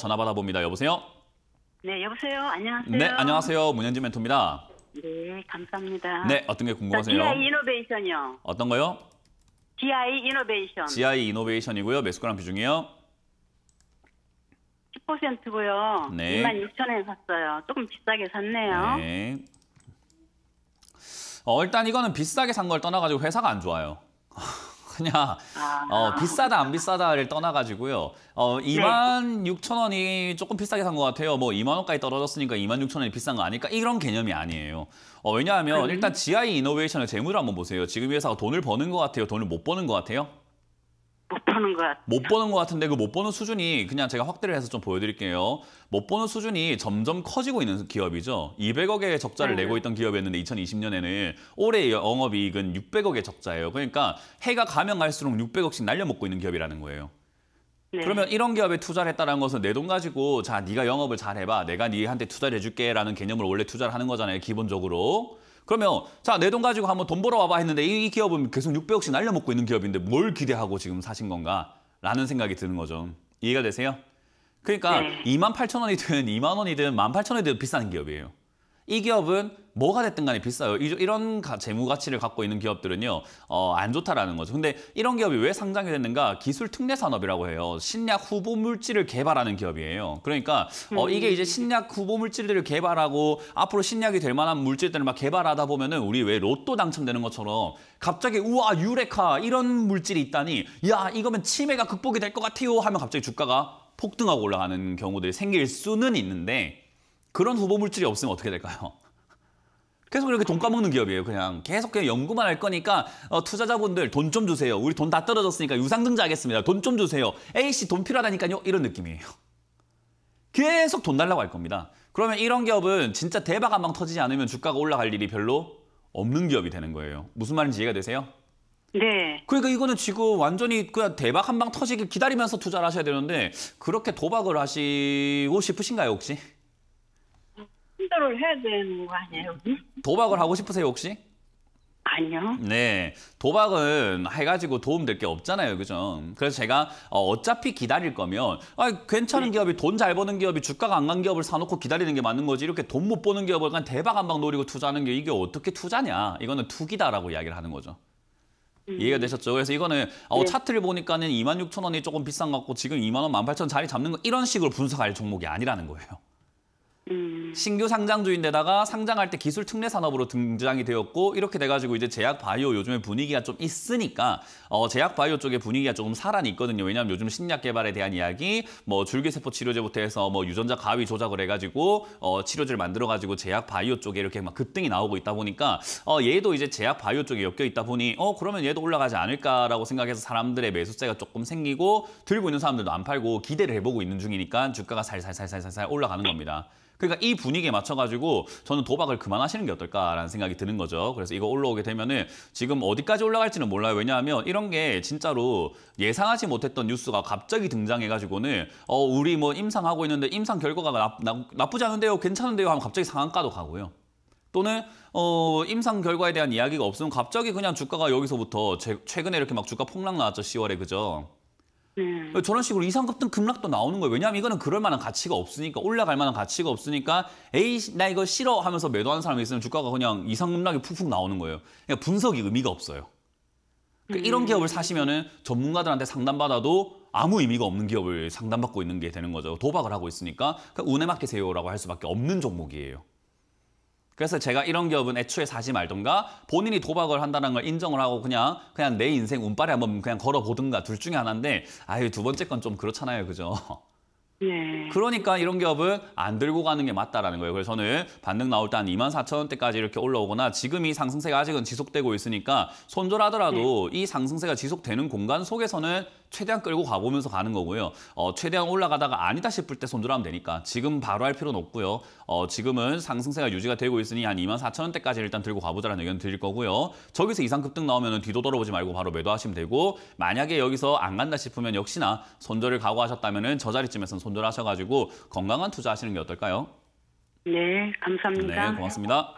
전화 받아봅니다. 여보세요? 네, 여보세요. 안녕하세요. 네, 안녕하세요. 문현진 멘토입니다. 네, 감사합니다. 네, 어떤 게 궁금하세요? GI 이노베이션이요. 어떤 거요? GI 이노베이션. GI 이노베이션이고요. 몇 숟가락 비중이요? 10%고요. 네. 2만 6천에 샀어요. 조금 비싸게 샀네요. 네. 어, 일단 이거는 비싸게 산 걸 떠나가지고 회사가 안 좋아요. 그냥 아. 어, 비싸다 안 비싸다를 떠나가지고요. 어, 2만 0 0 0 원이 조금 비싸게 산 것 같아요. 뭐 2만 원까지 떨어졌으니까 2만 6 0 원이 비싼 거 아닐까? 이런 개념이 아니에요. 어, 왜냐하면 음. 일단 GI 이노베이션의 재물를 한번 보세요. 지금 회사가 돈을 버는 것 같아요? 돈을 못 버는 것 같아요? 보는 것 같아요. 못 보는 것 같은데 그 못 보는 수준이 그냥 제가 확대를 해서 좀 보여드릴게요. 못 보는 수준이 점점 커지고 있는 기업이죠. 200억의 적자를 네. 내고 있던 기업이었는데 2020년에는 올해 영업이익은 600억의 적자예요. 그러니까 해가 가면 갈수록 600억씩 날려먹고 있는 기업이라는 거예요. 네. 그러면 이런 기업에 투자를 했다는 것은 내 돈 가지고 자 네가 영업을 잘해봐 내가 네한테 투자를 해줄게 라는 개념으로 원래 투자를 하는 거잖아요 기본적으로 그러면 자 내 돈 가지고 한번 돈 벌어와봐 했는데 이, 이 기업은 계속 600억씩 날려먹고 있는 기업인데 뭘 기대하고 지금 사신 건가라는 생각이 드는 거죠. 이해가 되세요? 그러니까 네. 2만 8천 원이든 2만 원이든 1만 8천 원이든 비싼 기업이에요. 이 기업은 뭐가 됐든 간에 비싸요. 이런 재무 가치를 갖고 있는 기업들은요. 어, 안 좋다라는 거죠. 근데 이런 기업이 왜 상장이 됐는가? 기술 특례 산업이라고 해요. 신약 후보 물질을 개발하는 기업이에요. 그러니까 어, 음. 이게 이제 신약 후보 물질들을 개발하고 앞으로 신약이 될 만한 물질들을 막 개발하다 보면은 우리 왜 로또 당첨되는 것처럼 갑자기 우와 유레카 이런 물질이 있다니 야 이거면 치매가 극복이 될 것 같아요 하면 갑자기 주가가 폭등하고 올라가는 경우들이 생길 수는 있는데 그런 후보 물질이 없으면 어떻게 될까요? 계속 이렇게 돈 까먹는 기업이에요. 그냥 계속 그냥 연구만 할 거니까 어, 투자자분들 돈 좀 주세요. 우리 돈 다 떨어졌으니까 유상증자하겠습니다. 돈 좀 주세요. A씨 돈 필요하다니까요. 이런 느낌이에요. 계속 돈 달라고 할 겁니다. 그러면 이런 기업은 진짜 대박 한 방 터지지 않으면 주가가 올라갈 일이 별로 없는 기업이 되는 거예요. 무슨 말인지 이해가 되세요? 네. 그러니까 이거는 지금 완전히 그냥 대박 한 방 터지길 기다리면서 투자를 하셔야 되는데 그렇게 도박을 하시고 싶으신가요 혹시? 해결을 해야 되는 거 아니에요, 도박을 하고 싶으세요, 혹시? 아니요. 네. 도박은 해가지고 도움될 게 없잖아요. 그죠? 그래서 제가 어, 어차피 기다릴 거면 아, 괜찮은 네. 기업이 돈 잘 버는 기업이 주가가 안 간 기업을 사놓고 기다리는 게 맞는 거지. 이렇게 돈 못 버는 기업을 그냥 대박 한 방 노리고 투자하는 게 이게 어떻게 투자냐. 이거는 투기다라고 이야기를 하는 거죠. 음. 이해가 되셨죠? 그래서 이거는 어, 네. 어, 차트를 보니까는 2만 6천 원이 조금 비싼 것 같고 지금 2만 원, 1만 8천 자리 잡는 거 이런 식으로 분석할 종목이 아니라는 거예요. 음. 신규 상장주인데다가 상장할 때 기술 특례 산업으로 등장이 되었고 이렇게 돼가지고 이제 제약 바이오 요즘에 분위기가 좀 있으니까 어, 제약 바이오 쪽에 분위기가 조금 살아 있거든요. 왜냐하면 요즘 신약 개발에 대한 이야기, 뭐 줄기세포 치료제부터 해서 뭐 유전자 가위 조작을 해가지고 어, 치료제를 만들어가지고 제약 바이오 쪽에 이렇게 막 급등이 나오고 있다 보니까 어, 얘도 이제 제약 바이오 쪽에 엮여 있다 보니 어 그러면 얘도 올라가지 않을까라고 생각해서 사람들의 매수세가 조금 생기고 들고 있는 사람들도 안 팔고 기대를 해보고 있는 중이니까 주가가 살살살살살살 올라가는 겁니다. 그러니까 이 분위기에 맞춰가지고 저는 도박을 그만하시는 게 어떨까라는 생각이 드는 거죠. 그래서 이거 올라오게 되면은 지금 어디까지 올라갈지는 몰라요. 왜냐하면 이런 게 진짜로 예상하지 못했던 뉴스가 갑자기 등장해가지고는 어 우리 뭐 임상하고 있는데 임상 결과가 나, 나, 나쁘지 않은데요, 괜찮은데요 하면 갑자기 상한가도 가고요. 또는 어, 임상 결과에 대한 이야기가 없으면 갑자기 그냥 주가가 여기서부터 최근에 이렇게 막 주가 폭락 나왔죠 10월에 그죠? 음. 저런 식으로 이상급 등 급락도 나오는 거예요. 왜냐하면 이거는 그럴 만한 가치가 없으니까 올라갈 만한 가치가 없으니까 에이 나 이거 싫어 하면서 매도하는 사람이 있으면 주가가 그냥 이상급락이 푹푹 나오는 거예요. 그러니까 분석이 의미가 없어요. 그러니까 음. 이런 기업을 사시면은 전문가들한테 상담받아도 아무 의미가 없는 기업을 상담받고 있는 게 되는 거죠. 도박을 하고 있으니까 그러니까 운에 맡기세요라고 할 수밖에 없는 종목이에요. 그래서 제가 이런 기업은 애초에 사지 말던가 본인이 도박을 한다는 걸 인정을 하고 그냥 그냥 내 인생 운빨에 한번 그냥 걸어보든가 둘 중에 하나인데 아유 두 번째 건 좀 그렇잖아요 그죠? 네. 그러니까 이런 기업은안 들고 가는 게 맞다라는 거예요. 그래서 저는 반등 나올 때 한 2만 4천 원대까지 이렇게 올라오거나 지금 이 상승세가 아직은 지속되고 있으니까 손절하더라도 네. 이 상승세가 지속되는 공간 속에서는 최대한 끌고 가보면서 가는 거고요. 어, 최대한 올라가다가 아니다 싶을 때 손절하면 되니까 지금 바로 할 필요는 없고요. 어, 지금은 상승세가 유지가 되고 있으니 한 2만 4천 원대까지 일단 들고 가보자는 라 의견 드릴 거고요. 저기서 이상 급등 나오면 뒤도 돌아보지 말고 바로 매도하시면 되고 만약에 여기서 안 간다 싶으면 역시나 손절을 각오하셨다면 저 자리쯤에서는 손절하셔가지고 건강한 투자하시는 게 어떨까요? 네, 감사합니다. 네, 고맙습니다.